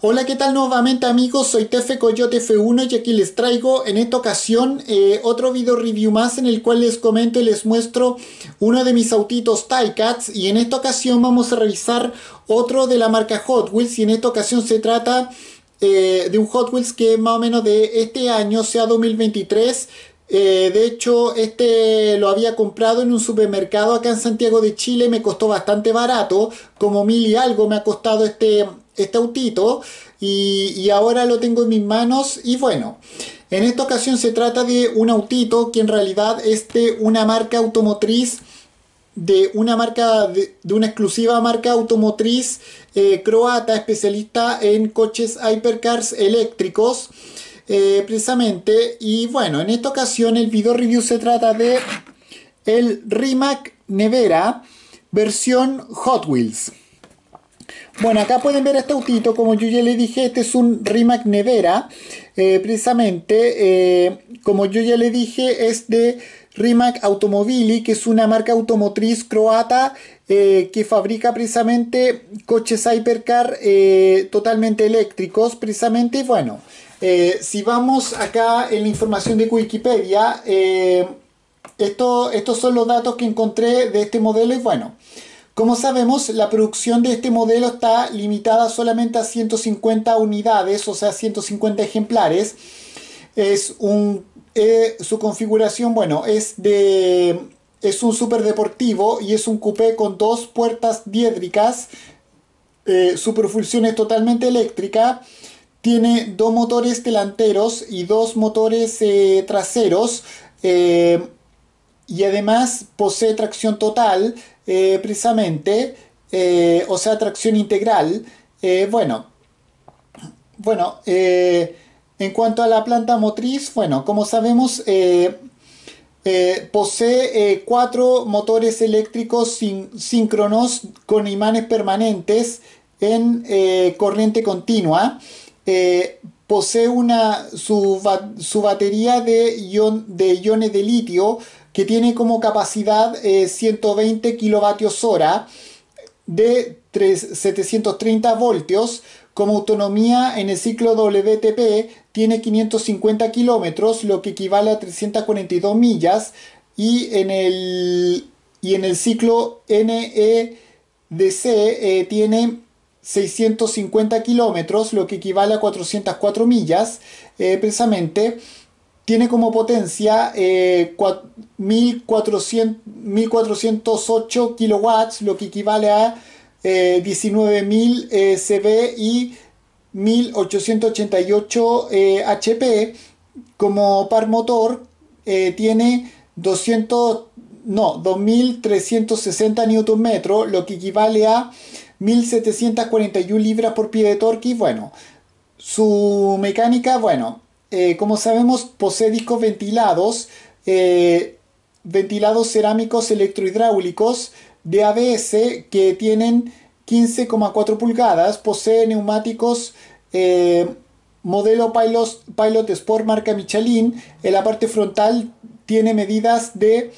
Hola, ¿qué tal nuevamente amigos? Soy Tefe Coyote F1 y aquí les traigo en esta ocasión eh, otro video review más en el cual les comento y les muestro uno de mis autitos Cats y en esta ocasión vamos a revisar otro de la marca Hot Wheels y en esta ocasión se trata eh, de un Hot Wheels que más o menos de este año, sea 2023, eh, de hecho, este lo había comprado en un supermercado acá en Santiago de Chile, me costó bastante barato, como mil y algo me ha costado este, este autito y, ahora lo tengo en mis manos y bueno. En esta ocasión se trata de un autito que en realidad es de una marca automotriz de una marca de, una exclusiva marca automotriz eh, croata especialista en coches hypercars eléctricos eh, precisamente y bueno en esta ocasión el video review se trata de el Rimac Nevera versión Hot Wheels bueno, acá pueden ver este autito, como yo ya le dije, este es un Rimac Nevera, eh, precisamente, eh, como yo ya le dije, es de Rimac Automobili, que es una marca automotriz croata eh, que fabrica precisamente coches hypercar totalmente eléctricos, precisamente, bueno, si vamos acá en la información de Wikipedia, esto, estos son los datos que encontré de este modelo y bueno, como sabemos, la producción de este modelo está limitada solamente a 150 unidades, o sea, 150 ejemplares. Es un, eh, su configuración, bueno, es de... Es un superdeportivo y es un coupé con dos puertas diédricas. Eh, su propulsión es totalmente eléctrica. Tiene dos motores delanteros y dos motores eh, traseros. Eh, y además posee tracción total, eh, precisamente, eh, o sea, tracción integral. Eh, bueno, bueno en cuanto a la planta motriz, bueno, como sabemos, posee cuatro motores eléctricos síncronos con imanes permanentes en corriente continua posee una, su, batería de iones de litio que tiene como capacidad 120 eh, kilovatios hora de 730 voltios. Como autonomía en el ciclo WTP tiene 550 kilómetros, lo que equivale a 342 millas. Y en el, y en el ciclo NEDC eh, tiene 650 kilómetros, lo que equivale a 404 millas eh, precisamente tiene como potencia 1408 eh, kW lo que equivale a 19.000 eh, eh, CB y 1888 HP. Como par motor tiene 200, no, 2360 Nm, lo que equivale a 1741 libras por pie de torque. Y bueno, su mecánica, bueno, eh, como sabemos, posee discos ventilados, eh, ventilados cerámicos electrohidráulicos de ABS que tienen 15,4 pulgadas, posee neumáticos eh, modelo Pilot, Pilot Sport marca Michelin, en la parte frontal tiene medidas de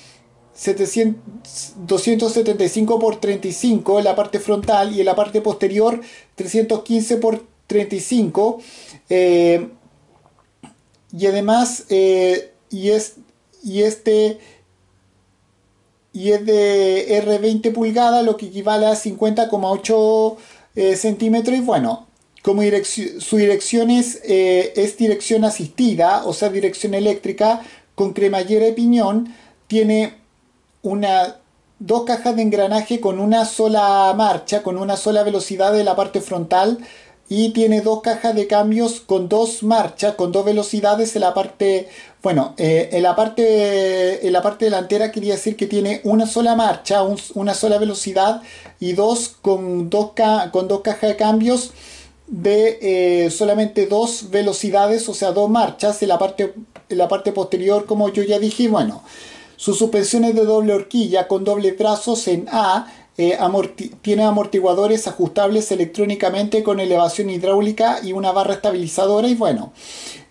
275 por 35 en la parte frontal y en la parte posterior 315 x 35. Y además, eh, y, es, y este y es de R20 pulgada, lo que equivale a 50,8 eh, centímetros. Y bueno, como su dirección es, eh, es, dirección asistida, o sea, dirección eléctrica, con cremallera y piñón, tiene una, dos cajas de engranaje con una sola marcha, con una sola velocidad de la parte frontal y tiene dos cajas de cambios con dos marchas, con dos velocidades en la parte, bueno, eh, en, la parte, en la parte delantera quería decir que tiene una sola marcha, una sola velocidad y dos con dos, con cajas de cambios de eh, solamente dos velocidades, o sea, dos marchas en la parte, en la parte posterior, como yo ya dije, bueno, sus suspensiones de doble horquilla con doble brazos en A eh, tiene amortiguadores ajustables electrónicamente con elevación hidráulica y una barra estabilizadora y bueno,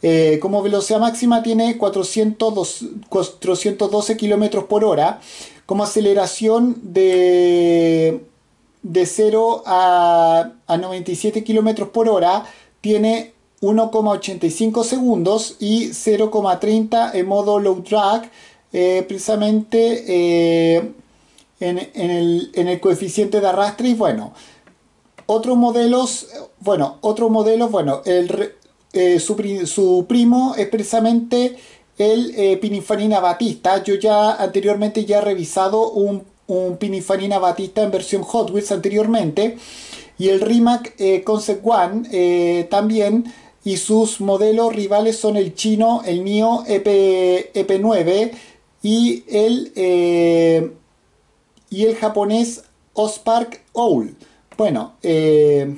eh, como velocidad máxima tiene 412 km por hora, como aceleración de, de 0 a, 97 km por hora tiene 1,85 segundos y 0,30 en modo low drag. Eh, precisamente eh, en, el, coeficiente de arrastre y bueno, otros modelos, bueno, otros modelos bueno, el, eh, su, primo es precisamente el eh, Pininfarina Batista. Yo ya anteriormente ya he revisado un, un, Pininfarina Batista en versión Hot Wheels anteriormente. Y el Rimac eh, Concept One también. Y sus modelos rivales son el chino, el mío EP, 9 y el y el japonés Ospark Owl. Bueno, eh,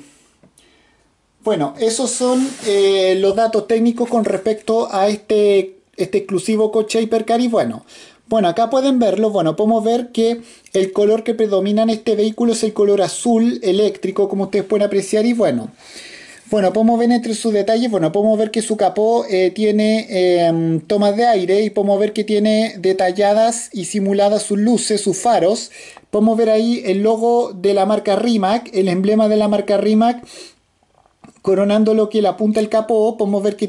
bueno, esos son eh, los datos técnicos con respecto a este, este exclusivo coche Hypercar y bueno, bueno, acá pueden verlo, bueno, podemos ver que el color que predomina en este vehículo es el color azul eléctrico, como ustedes pueden apreciar y bueno... Bueno, podemos ver entre sus detalles, bueno, podemos ver que su capó eh, tiene em, tomas de aire y podemos ver que tiene detalladas y simuladas sus luces, sus faros. Podemos ver ahí el logo de la marca Rimac, el emblema de la marca Rimac coronando lo que le apunta el capó. Podemos ver que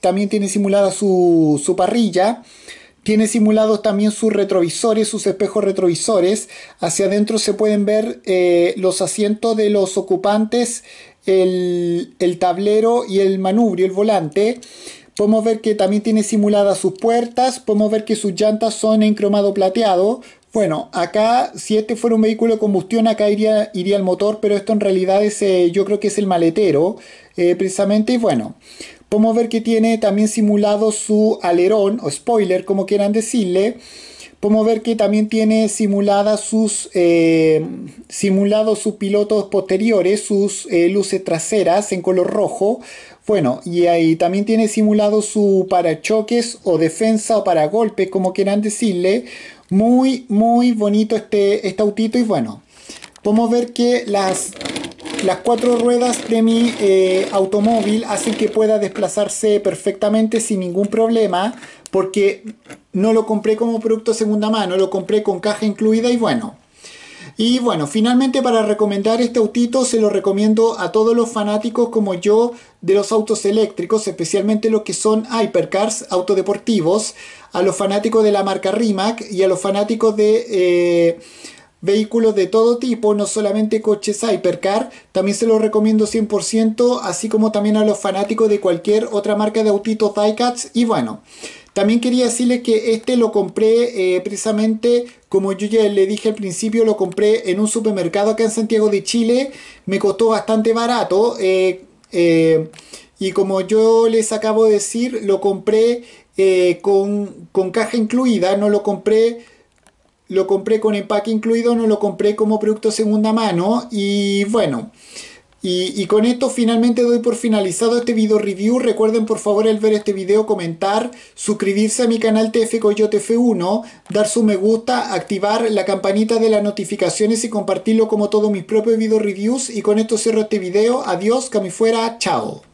también tiene simulada su, parrilla. Tiene simulados también sus retrovisores, sus espejos retrovisores. Hacia adentro se pueden ver eh, los asientos de los ocupantes el, tablero y el manubrio, el volante. Podemos ver que también tiene simuladas sus puertas, podemos ver que sus llantas son en cromado plateado. Bueno, acá si este fuera un vehículo de combustión, acá iría, el motor, pero esto en realidad es, eh, yo creo que es el maletero, eh, precisamente, y bueno. Podemos ver que tiene también simulado su alerón o spoiler, como quieran decirle. Podemos ver que también tiene simuladas sus, eh, simulados sus pilotos posteriores, sus eh, luces traseras en color rojo. Bueno, y ahí también tiene simulado su parachoques o defensa o para golpes como quieran decirle. Muy, muy bonito este, este autito y bueno, podemos ver que las las cuatro ruedas de mi eh, automóvil hacen que pueda desplazarse perfectamente sin ningún problema porque no lo compré como producto segunda mano, lo compré con caja incluida y bueno. Y bueno, finalmente para recomendar este autito se lo recomiendo a todos los fanáticos como yo de los autos eléctricos, especialmente los que son hypercars, autodeportivos, a los fanáticos de la marca Rimac y a los fanáticos de... Eh, vehículos de todo tipo, no solamente coches hypercar, también se los recomiendo 100%, así como también a los fanáticos de cualquier otra marca de autitos diecats y bueno. También quería decirles que este lo compré eh, precisamente, como yo ya le dije al principio, lo compré en un supermercado acá en Santiago de Chile. Me costó bastante barato. Eh, eh, y como yo les acabo de decir, lo compré con, con caja incluida. No lo compré lo compré con empaque incluido, no lo compré como producto segunda mano y bueno. Y, con esto finalmente doy por finalizado este video review. Recuerden por favor al ver este video comentar, suscribirse a mi canal TF Coyote F1, dar su me gusta, activar la campanita de las notificaciones y compartirlo como todos mis propios video reviews. Y con esto cierro este video. Adiós, que fuera, chao.